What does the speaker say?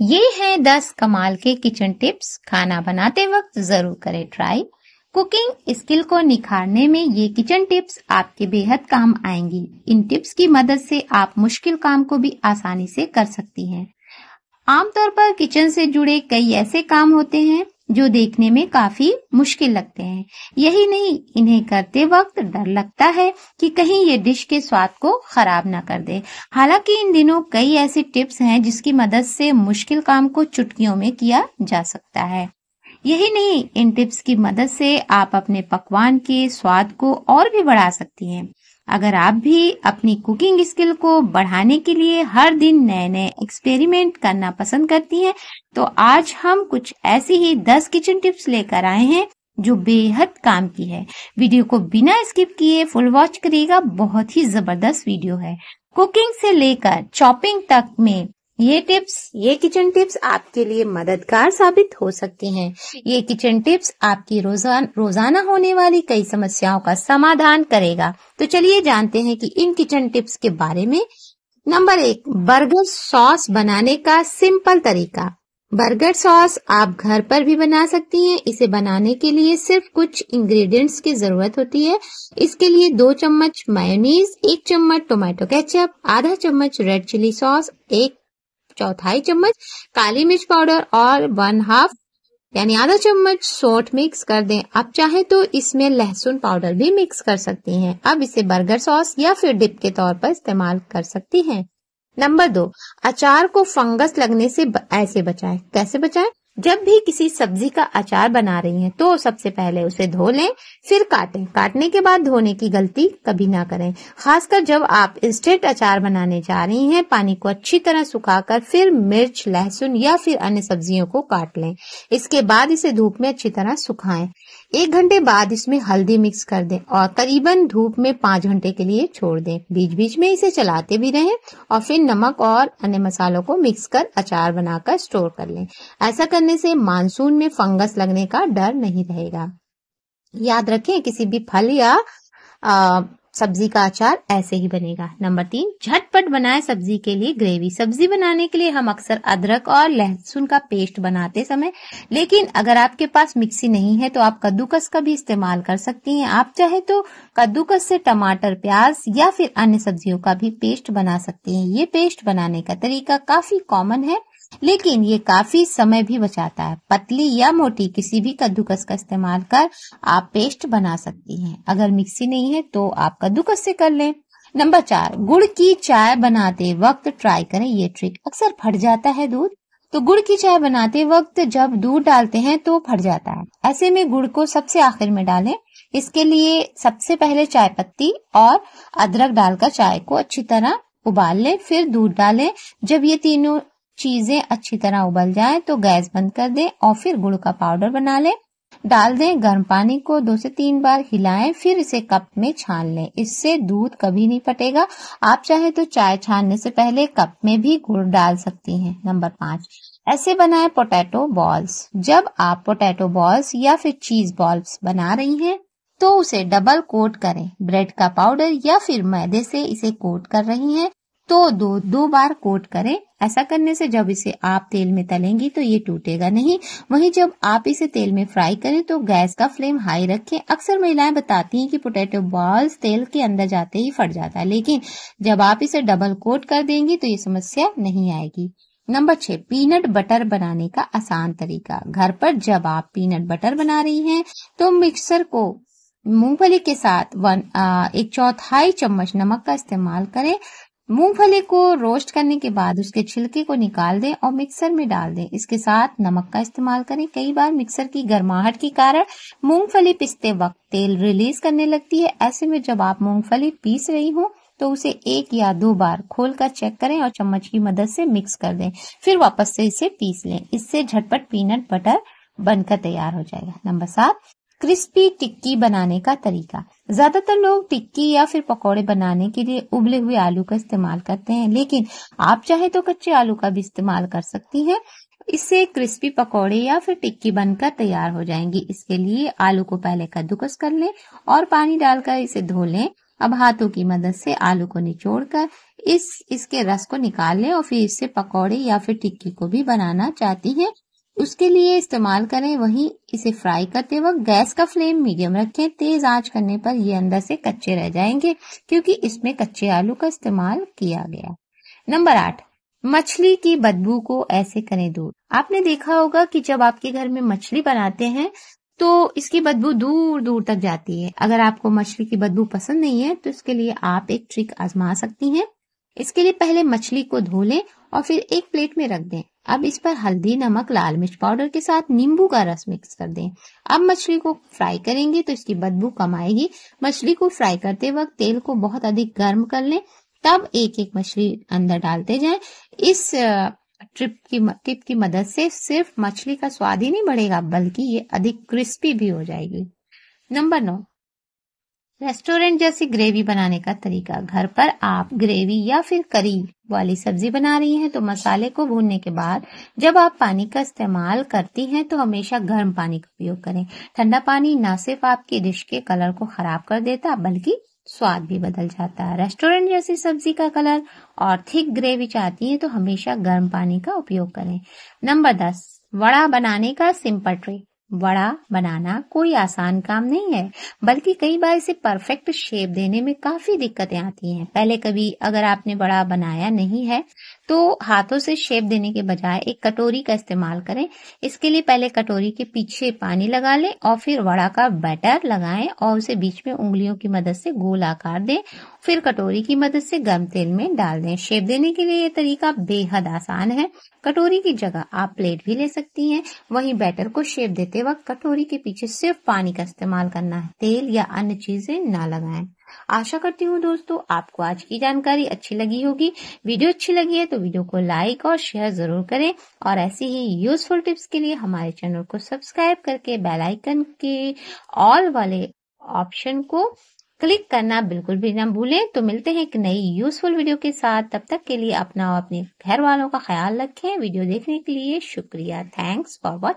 ये हैं दस कमाल के किचन टिप्स खाना बनाते वक्त जरूर करें ट्राई कुकिंग स्किल को निखारने में ये किचन टिप्स आपके बेहद काम आएंगी इन टिप्स की मदद से आप मुश्किल काम को भी आसानी से कर सकती हैं आमतौर पर किचन से जुड़े कई ऐसे काम होते हैं जो देखने में काफी मुश्किल लगते हैं यही नहीं इन्हें करते वक्त डर लगता है कि कहीं ये डिश के स्वाद को खराब ना कर दे हालांकि इन दिनों कई ऐसी टिप्स हैं जिसकी मदद से मुश्किल काम को चुटकियों में किया जा सकता है यही नहीं इन टिप्स की मदद से आप अपने पकवान के स्वाद को और भी बढ़ा सकती हैं अगर आप भी अपनी कुकिंग स्किल को बढ़ाने के लिए हर दिन नए नए एक्सपेरिमेंट करना पसंद करती हैं तो आज हम कुछ ऐसी ही 10 किचन टिप्स लेकर आए हैं जो बेहद काम की है वीडियो को बिना स्किप किए फुल वॉच करिएगा बहुत ही जबरदस्त वीडियो है कुकिंग से लेकर चॉपिंग तक में ये टिप्स ये किचन टिप्स आपके लिए मददगार साबित हो सकती हैं। ये किचन टिप्स आपकी रोजान रोजाना होने वाली कई समस्याओं का समाधान करेगा तो चलिए जानते हैं कि इन किचन टिप्स के बारे में नंबर एक बर्गर सॉस बनाने का सिंपल तरीका बर्गर सॉस आप घर पर भी बना सकती हैं इसे बनाने के लिए सिर्फ कुछ इंग्रेडिएंट्स की ज़रूरत होती है इसके लिए दो चम्मच मायोनीज एक चम्मच टोमेटो केचप आधा चम्मच रेड चिली सॉस एक चौथाई चम्मच काली मिर्च पाउडर और वन हाफ यानी आधा चम्मच सोट मिक्स कर दें आप चाहें तो इसमें लहसुन पाउडर भी मिक्स कर सकती हैं अब इसे बर्गर सॉस या फिर डिप के तौर पर इस्तेमाल कर सकती हैं नंबर दो अचार को फंगस लगने से ऐसे बचाएं कैसे बचाएं जब भी किसी सब्जी का अचार बना रही हैं तो सबसे पहले उसे धो लें फिर काटें काटने के बाद धोने की गलती कभी ना करें खासकर जब आप इंस्टेंट अचार बनाने जा रही हैं पानी को अच्छी तरह सुखाकर फिर मिर्च लहसुन या फिर अन्य सब्जियों को काट लें इसके बाद इसे धूप में अच्छी तरह सुखाएं एक घंटे बाद इसमें हल्दी मिक्स कर दें और करीबन धूप में पाँच घंटे के लिए छोड़ दें बीच बीच में इसे चलाते भी रहें और फिर नमक और अन्य मसालों को मिक्स कर अचार बनाकर स्टोर कर लें ऐसा करने करने से मानसून में फंगस लगने का डर नहीं रहेगा याद रखें किसी भी फल या आ, सब्जी का अचार ऐसे ही बनेगा नंबर तीन झटपट बनाए सब्जी के लिए ग्रेवी सब्जी बनाने के लिए हम अक्सर अदरक और लहसुन का पेस्ट बनाते समय लेकिन अगर आपके पास मिक्सी नहीं है तो आप कद्दूकस का भी इस्तेमाल कर सकती हैं आप चाहे तो कद्दूकस से टमाटर प्याज या फिर अन्य सब्जियों का भी पेस्ट बना सकती हैं ये पेस्ट बनाने का तरीका काफी कॉमन है लेकिन ये काफी समय भी बचाता है पतली या मोटी किसी भी कद्दूकस का इस्तेमाल कर आप पेस्ट बना सकती हैं अगर मिक्सी नहीं है तो आप कद्दूकस से कर लें नंबर चार गुड़ की चाय बनाते वक्त ट्राई करें ये ट्रिक अक्सर फट जाता है दूध तो गुड़ की चाय बनाते वक्त जब दूध डालते हैं तो फट जाता है ऐसे में गुड़ को सबसे आखिर में डालें इसके लिए सबसे पहले चाय पत्ती और अदरक डालकर चाय को अच्छी तरह उबाल लें फिर दूध डालें जब ये तीनों चीजें अच्छी तरह उबल जाए तो गैस बंद कर दें और फिर गुड़ का पाउडर बना लें डाल दें गर्म पानी को दो से तीन बार हिलाएं फिर इसे कप में छान लें इससे दूध कभी नहीं फटेगा आप चाहे तो चाय छानने से पहले कप में भी गुड़ डाल सकती हैं नंबर पाँच ऐसे बनाएं पोटैटो बॉल्स जब आप पोटैटो बॉल्स या फिर चीज बॉल्स बना रही हैं तो उसे डबल कोट करें ब्रेड का पाउडर या फिर मैदे से इसे कोट कर रही हैं तो दो दो बार कोट करें ऐसा करने से जब इसे आप तेल में तलेंगी तो ये टूटेगा नहीं वहीं जब आप इसे तेल में फ्राई करें तो गैस का फ्लेम हाई रखें अक्सर महिलाएं बताती हैं कि पोटैटो बॉल्स तेल के अंदर जाते ही फट जाता है लेकिन जब आप इसे डबल कोट कर देंगी तो ये समस्या नहीं आएगी नंबर छह पीनट बटर बनाने का आसान तरीका घर पर जब आप पीनट बटर बना रही है तो मिक्सर को मूंगफली के साथ वन आ, एक चौथाई चम्मच नमक का इस्तेमाल करें मूंगफली को रोस्ट करने के बाद उसके छिलके को निकाल दें और मिक्सर में डाल दें इसके साथ नमक का इस्तेमाल करें कई बार मिक्सर की गर्माहट के कारण मूंगफली पिसते वक्त तेल रिलीज करने लगती है ऐसे में जब आप मूंगफली पीस रही हो तो उसे एक या दो बार खोलकर चेक करें और चम्मच की मदद से मिक्स कर दें फिर वापस से इसे पीस लें इससे झटपट पीनट बटर बनकर तैयार हो जाएगा नंबर सात क्रिस्पी टिक्की बनाने का तरीका ज्यादातर लोग टिक्की या फिर पकोड़े बनाने के लिए उबले हुए आलू का इस्तेमाल करते हैं लेकिन आप चाहे तो कच्चे आलू का भी इस्तेमाल कर सकती हैं इससे क्रिस्पी पकोड़े या फिर टिक्की बनकर तैयार हो जाएंगी इसके लिए आलू को पहले कद्दूकस कर लें और पानी डालकर इसे धो लें अब हाथों की मदद से आलू को निचोड़कर इस इसके रस को निकाल लें और फिर इससे पकौड़े या फिर टिक्की को भी बनाना चाहती हैं उसके लिए इस्तेमाल करें वहीं इसे फ्राई करते वक्त गैस का फ्लेम मीडियम रखें तेज आंच करने पर ये अंदर से कच्चे रह जाएंगे क्योंकि इसमें कच्चे आलू का इस्तेमाल किया गया नंबर आठ मछली की बदबू को ऐसे करें दूर आपने देखा होगा कि जब आपके घर में मछली बनाते हैं तो इसकी बदबू दूर दूर तक जाती है अगर आपको मछली की बदबू पसंद नहीं है तो इसके लिए आप एक ट्रिक आजमा सकती हैं इसके लिए पहले मछली को धो लें और फिर एक प्लेट में रख दें अब इस पर हल्दी नमक लाल मिर्च पाउडर के साथ नींबू का रस मिक्स कर दें अब मछली को फ्राई करेंगे तो इसकी बदबू कम आएगी मछली को फ्राई करते वक्त तेल को बहुत अधिक गर्म कर लें तब एक एक मछली अंदर डालते जाएं इस ट्रिप की टिप की मदद से सिर्फ मछली का स्वाद ही नहीं बढ़ेगा बल्कि ये अधिक क्रिस्पी भी हो जाएगी नंबर नौ रेस्टोरेंट जैसी ग्रेवी बनाने का तरीका घर पर आप ग्रेवी या फिर करी वाली सब्जी बना रही हैं तो मसाले को भूनने के बाद जब आप पानी का इस्तेमाल करती हैं तो हमेशा गर्म पानी का उपयोग करें ठंडा पानी न सिर्फ आपकी डिश के कलर को खराब कर देता बल्कि स्वाद भी बदल जाता है रेस्टोरेंट जैसी सब्जी का कलर और थिक ग्रेवी चाहती है तो हमेशा गर्म पानी का उपयोग करें नंबर दस वड़ा बनाने का सिंपल ट्रिक बड़ा बनाना कोई आसान काम नहीं है बल्कि कई बार इसे परफेक्ट शेप देने में काफी दिक्कतें आती हैं पहले कभी अगर आपने बड़ा बनाया नहीं है तो हाथों से शेप देने के बजाय एक कटोरी का इस्तेमाल करें इसके लिए पहले कटोरी के पीछे पानी लगा लें और फिर वड़ा का बैटर लगाएं और उसे बीच में उंगलियों की मदद से गोल आकार दें फिर कटोरी की मदद से गर्म तेल में डाल दें शेप देने के लिए यह तरीका बेहद आसान है कटोरी की जगह आप प्लेट भी ले सकती हैं वहीं बैटर को शेप देते वक्त कटोरी के पीछे सिर्फ पानी का इस्तेमाल करना है तेल या अन्य चीजें ना लगाएं आशा करती हूँ दोस्तों आपको आज की जानकारी अच्छी लगी होगी वीडियो अच्छी लगी है तो वीडियो को लाइक और शेयर जरूर करें और ऐसी ही यूजफुल टिप्स के लिए हमारे चैनल को सब्सक्राइब करके बेल आइकन के ऑल वाले ऑप्शन को क्लिक करना बिल्कुल भी ना भूलें तो मिलते हैं एक नई यूजफुल वीडियो के साथ तब तक के लिए अपना और अपने घर वालों का ख्याल रखें वीडियो देखने के लिए शुक्रिया थैंक्स फॉर वॉचिंग